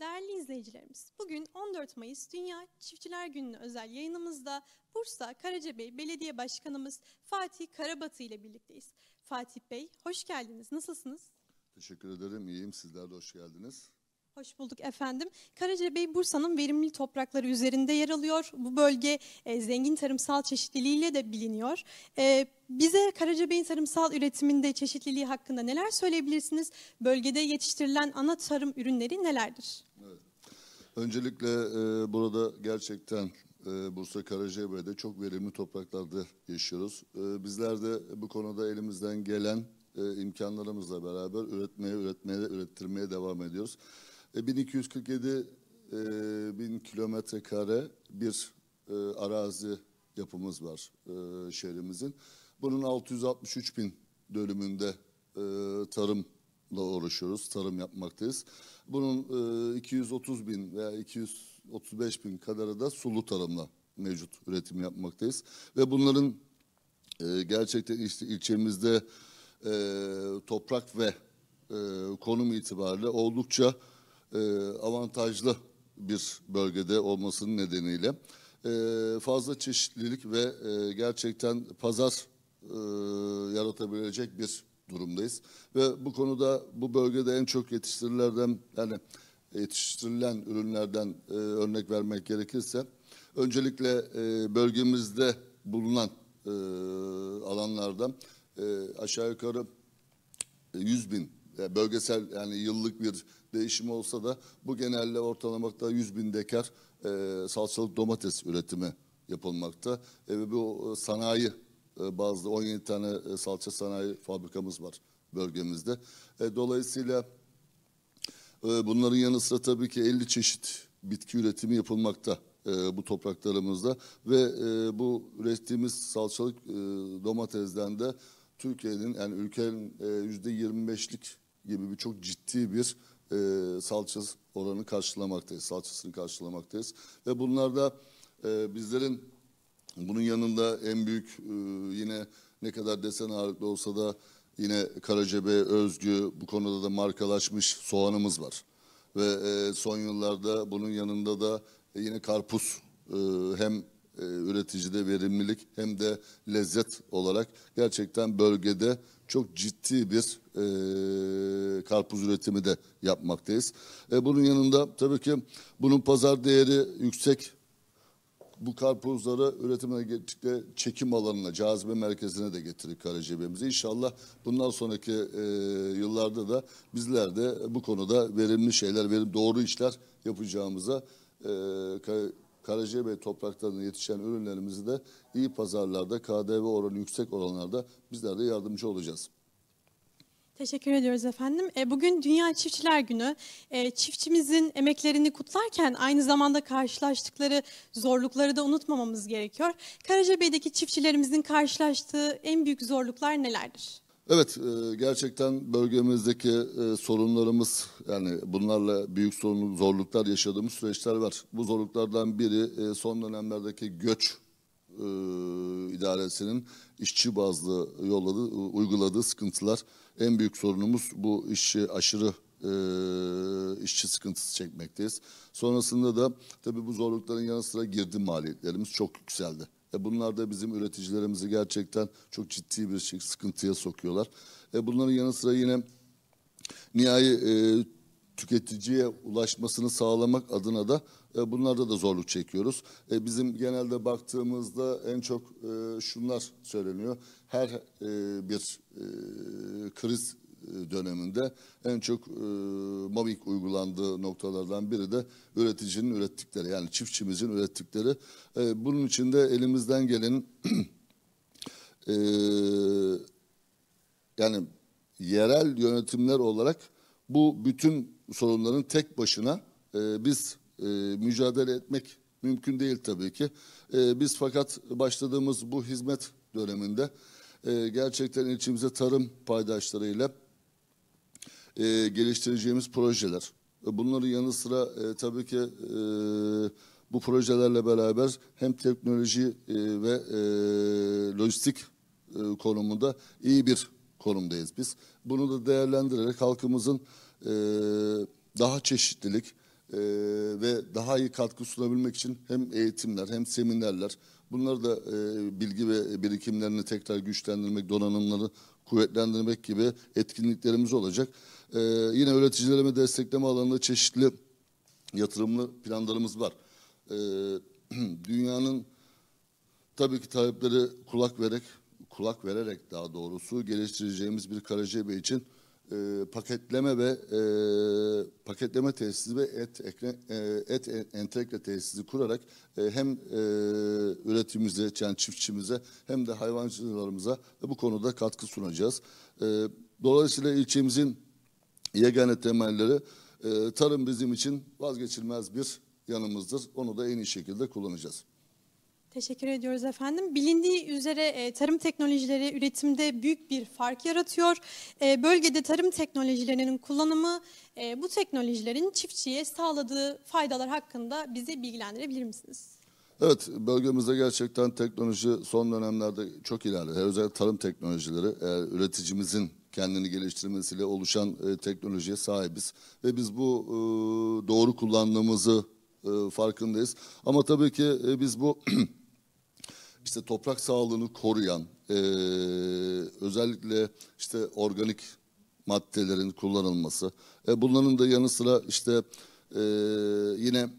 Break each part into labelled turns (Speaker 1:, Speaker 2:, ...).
Speaker 1: Değerli izleyicilerimiz, bugün 14 Mayıs Dünya Çiftçiler Günü'nü özel yayınımızda Bursa Karacabey Belediye Başkanımız Fatih Karabatı ile birlikteyiz. Fatih Bey, hoş geldiniz. Nasılsınız?
Speaker 2: Teşekkür ederim. İyiyim. Sizler de hoş geldiniz.
Speaker 1: Hoş bulduk efendim. Karacabey Bursa'nın verimli toprakları üzerinde yer alıyor. Bu bölge e, zengin tarımsal çeşitliliğiyle de biliniyor. E, bize Karacabey'in tarımsal üretiminde çeşitliliği hakkında neler söyleyebilirsiniz? Bölgede yetiştirilen ana tarım ürünleri nelerdir? Evet.
Speaker 2: Öncelikle e, burada gerçekten e, Bursa Karacabey'de çok verimli topraklarda yaşıyoruz. E, bizler de bu konuda elimizden gelen e, imkanlarımızla beraber üretmeye, üretmeye, ürettirmeye devam ediyoruz. 1247 e, e, bin kilometre kare bir e, arazi yapımız var şehrimizin. Bunun 663 bin dönümünde tarımla uğraşıyoruz, tarım yapmaktayız. Bunun 230 bin veya 235 bin kadarı da sulu tarımla mevcut üretim yapmaktayız. Ve bunların e, gerçekten işte ilçemizde e, toprak ve e, konum itibariyle oldukça e, avantajlı bir bölgede olmasının nedeniyle e, fazla çeşitlilik ve e, gerçekten pazar yaratabilecek bir durumdayız. Ve bu konuda bu bölgede en çok yetiştirilerden yani yetiştirilen ürünlerden örnek vermek gerekirse öncelikle bölgemizde bulunan alanlardan aşağı yukarı 100 bin e, bölgesel yani yıllık bir değişimi olsa da bu genelde ortalamakta 100 bin dekar e, salçalık domates üretimi yapılmakta. E, bu e, sanayi e, bazı 17 tane e, salça sanayi fabrikamız var bölgemizde. E, dolayısıyla e, bunların yanı sıra tabii ki 50 çeşit bitki üretimi yapılmakta e, bu topraklarımızda ve e, bu ürettiğimiz salçalık e, domatesden de Türkiye'nin yani ülkenin e, yüzde %25'lik gibi bir çok ciddi bir e, salça oranı karşılamaktayız, salçasını karşılamaktayız. Ve bunlarda e, bizlerin bunun yanında en büyük e, yine ne kadar desen ağırlıklı olsa da yine Karacebe, Özgü bu konuda da markalaşmış soğanımız var. Ve e, son yıllarda bunun yanında da e, yine karpuz e, hem e, üreticide verimlilik hem de lezzet olarak gerçekten bölgede çok ciddi bir e, karpuz üretimi de yapmaktayız. E, bunun yanında tabii ki bunun pazar değeri yüksek. Bu karpuzları üretimine gittikçe çekim alanına, cazibe merkezine de getirdik Karacabeyimizi. İnşallah bundan sonraki e, yıllarda da bizler de bu konuda verimli şeyler, verim doğru işler yapacağımıza e, Karacabey topraklarında yetişen ürünlerimizi de iyi pazarlarda KDV oranı yüksek olanlarda bizler de yardımcı olacağız.
Speaker 1: Teşekkür ediyoruz efendim. E, bugün Dünya Çiftçiler Günü. E, çiftçimizin emeklerini kutlarken aynı zamanda karşılaştıkları zorlukları da unutmamamız gerekiyor. Karacabey'deki çiftçilerimizin karşılaştığı en büyük zorluklar nelerdir?
Speaker 2: Evet, e, gerçekten bölgemizdeki e, sorunlarımız yani bunlarla büyük sorunluk, zorluklar yaşadığımız süreçler var. Bu zorluklardan biri e, son dönemlerdeki göç idaresinin işçi bazlı yolladığı, uyguladığı sıkıntılar. En büyük sorunumuz bu işi aşırı işçi sıkıntısı çekmekteyiz. Sonrasında da tabii bu zorlukların yanı sıra girdi maliyetlerimiz çok yükseldi. E bunlar da bizim üreticilerimizi gerçekten çok ciddi bir şey, sıkıntıya sokuyorlar. E bunların yanı sıra yine nihai e, tüketiciye ulaşmasını sağlamak adına da e, bunlarda da zorluk çekiyoruz. E, bizim genelde baktığımızda en çok e, şunlar söyleniyor. Her e, bir e, kriz e, döneminde en çok e, mobbing uygulandığı noktalardan biri de üreticinin ürettikleri yani çiftçimizin ürettikleri. E, bunun içinde elimizden gelen e, yani yerel yönetimler olarak bu bütün sorunların tek başına e, biz e, mücadele etmek mümkün değil tabii ki. E, biz fakat başladığımız bu hizmet döneminde e, gerçekten ilçemize tarım paydaşlarıyla e, geliştireceğimiz projeler. E, bunların yanı sıra e, tabii ki e, bu projelerle beraber hem teknoloji e, ve e, lojistik e, konumunda iyi bir konumdayız biz. Bunu da değerlendirerek halkımızın e, daha çeşitlilik e, ve daha iyi katkı sunabilmek için hem eğitimler hem seminerler bunları da e, bilgi ve birikimlerini tekrar güçlendirmek, donanımları kuvvetlendirmek gibi etkinliklerimiz olacak. Ee, yine üreticilerime destekleme alanında çeşitli yatırımlı planlarımız var. Ee, dünyanın tabii ki talepleri kulak vererek, kulak vererek daha doğrusu geliştireceğimiz bir Karacebe için e, paketleme ve e, paketleme tesisi ve et ekle, e, et entegre tesisi kurarak e, hem e, üretimimize, yani çiftçimize hem de hayvancılarımıza bu konuda katkı sunacağız. E, dolayısıyla ilçemizin yegane temelleri e, tarım bizim için vazgeçilmez bir yanımızdır. Onu da en iyi şekilde kullanacağız.
Speaker 1: Teşekkür ediyoruz efendim. Bilindiği üzere e, tarım teknolojileri üretimde büyük bir fark yaratıyor. E, bölgede tarım teknolojilerinin kullanımı e, bu teknolojilerin çiftçiye sağladığı faydalar hakkında bizi bilgilendirebilir misiniz?
Speaker 2: Evet, bölgemizde gerçekten teknoloji son dönemlerde çok ilerledi. Özellikle tarım teknolojileri eğer üreticimizin kendini geliştirmesiyle oluşan e, teknolojiye sahibiz. Ve biz bu e, doğru kullandığımızı e, farkındayız. Ama tabii ki e, biz bu işte toprak sağlığını koruyan e, özellikle işte organik maddelerin kullanılması. E, bunların da yanı sıra işte e, yine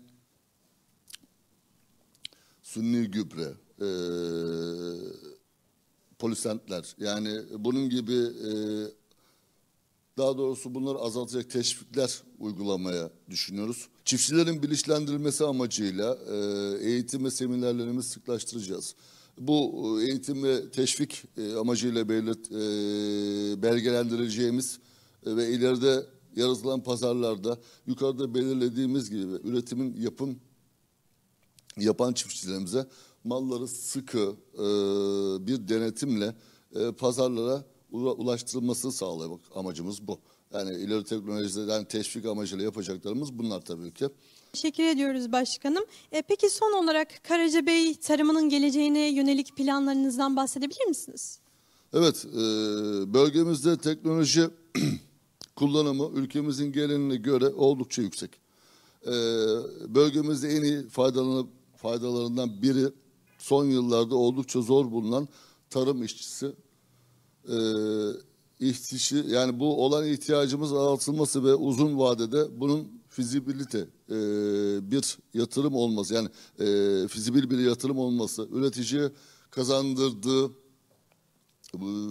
Speaker 2: sünni gübre, e, polisentler. Yani bunun gibi e, daha doğrusu bunları azaltacak teşvikler uygulamaya düşünüyoruz. Çiftçilerin bilinçlendirilmesi amacıyla e, eğitim ve seminerlerimizi sıklaştıracağız. Bu e, eğitim ve teşvik e, amacıyla belirt, e, belgelendireceğimiz e, ve ileride yarızlan pazarlarda yukarıda belirlediğimiz gibi üretimin yapım yapan çiftçilerimize malları sıkı e, bir denetimle e, pazarlara ulaştırılmasını sağlamak amacımız bu. Yani ileri teknolojilerden teşvik amacıyla yapacaklarımız bunlar tabii ki.
Speaker 1: Teşekkür ediyoruz başkanım. E, peki son olarak
Speaker 2: Karaca Bey,
Speaker 1: tarımının geleceğine yönelik planlarınızdan bahsedebilir misiniz?
Speaker 2: Evet, e, bölgemizde teknoloji kullanımı ülkemizin gelenine göre oldukça yüksek. E, bölgemizde en iyi faydalanıp faydalarından biri son yıllarda oldukça zor bulunan tarım işçisi e, ee, ihtişi yani bu olan ihtiyacımız azaltılması ve uzun vadede bunun fizibilite e, bir yatırım olması yani e, fizibil bir yatırım olması üretici kazandırdığı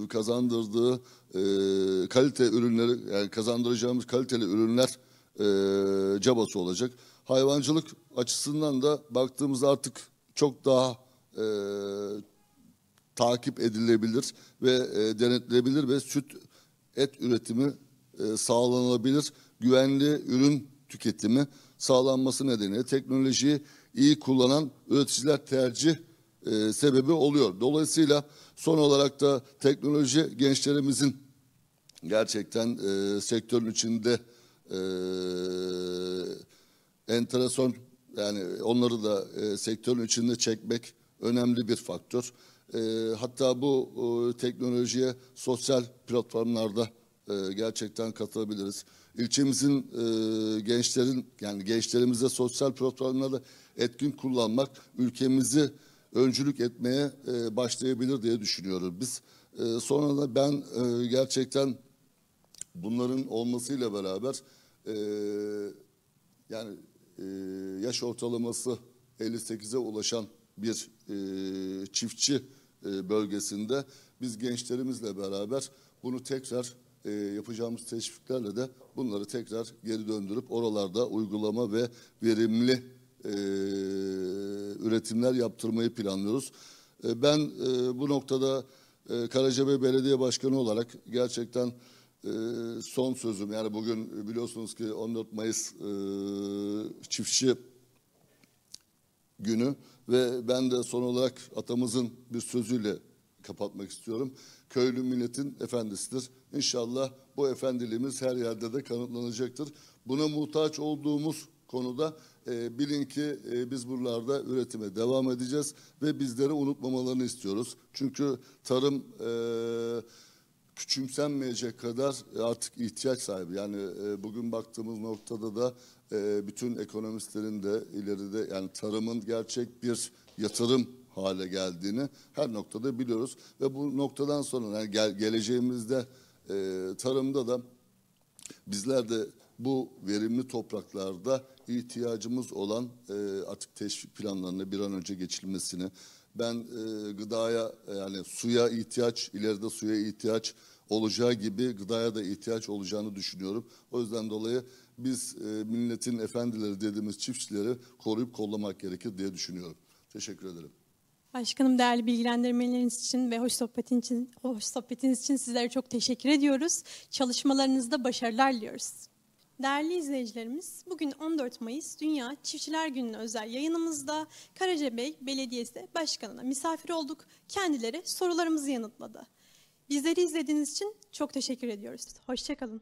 Speaker 2: kazandırdığı e, kalite ürünleri yani kazandıracağımız kaliteli ürünler e, cabası olacak. Hayvancılık açısından da baktığımızda artık çok daha e, takip edilebilir ve e, denetlenebilir ve süt et üretimi e, sağlanabilir. Güvenli ürün tüketimi sağlanması nedeniyle teknolojiyi iyi kullanan üreticiler tercih e, sebebi oluyor. Dolayısıyla son olarak da teknoloji gençlerimizin gerçekten e, sektörün içinde e, enteresan yani onları da e, sektörün içinde çekmek önemli bir faktör. E, hatta bu e, teknolojiye sosyal platformlarda e, gerçekten katılabiliriz. İlçemizin e, gençlerin yani gençlerimize sosyal platformları etkin kullanmak ülkemizi öncülük etmeye e, başlayabilir diye düşünüyoruz biz. E, sonra da ben e, gerçekten bunların olmasıyla beraber e, yani e, yaş ortalaması 58'e ulaşan bir e, çiftçi e, bölgesinde biz gençlerimizle beraber bunu tekrar e, yapacağımız teşviklerle de bunları tekrar geri döndürüp oralarda uygulama ve verimli e, üretimler yaptırmayı planlıyoruz. E, ben e, bu noktada e, Karacabey Belediye Başkanı olarak gerçekten ee, son sözüm. Yani bugün biliyorsunuz ki 14 Mayıs e, çiftçi günü ve ben de son olarak atamızın bir sözüyle kapatmak istiyorum. Köylü milletin efendisidir. İnşallah bu efendiliğimiz her yerde de kanıtlanacaktır. Buna muhtaç olduğumuz konuda e, bilin ki e, biz buralarda üretime devam edeceğiz ve bizleri unutmamalarını istiyoruz. Çünkü tarım e, küçümsenmeyecek kadar e, artık ihtiyaç sahibi. Yani e, bugün baktığımız noktada da e, bütün ekonomistlerin de ileride yani tarımın gerçek bir yatırım hale geldiğini her noktada biliyoruz ve bu noktadan sonra yani gel, geleceğimizde e, tarımda da bizler de bu verimli topraklarda ihtiyacımız olan e, atık teşvik planlarına bir an önce geçilmesini ben e, gıdaya e, yani suya ihtiyaç, ileride suya ihtiyaç olacağı gibi gıdaya da ihtiyaç olacağını düşünüyorum. O yüzden dolayı biz e, milletin efendileri dediğimiz çiftçileri koruyup kollamak gerekir diye düşünüyorum. Teşekkür ederim.
Speaker 1: Başkanım değerli bilgilendirmeleriniz için ve hoş sohbetin için, hoş sohbetiniz için sizlere çok teşekkür ediyoruz. Çalışmalarınızda başarılar diliyoruz. Değerli izleyicilerimiz, bugün 14 Mayıs Dünya Çiftçiler Günü'nün özel yayınımızda Karacabey Belediyesi Başkanı'na misafir olduk. Kendileri sorularımızı yanıtladı. Bizleri izlediğiniz için çok teşekkür ediyoruz. Hoşçakalın.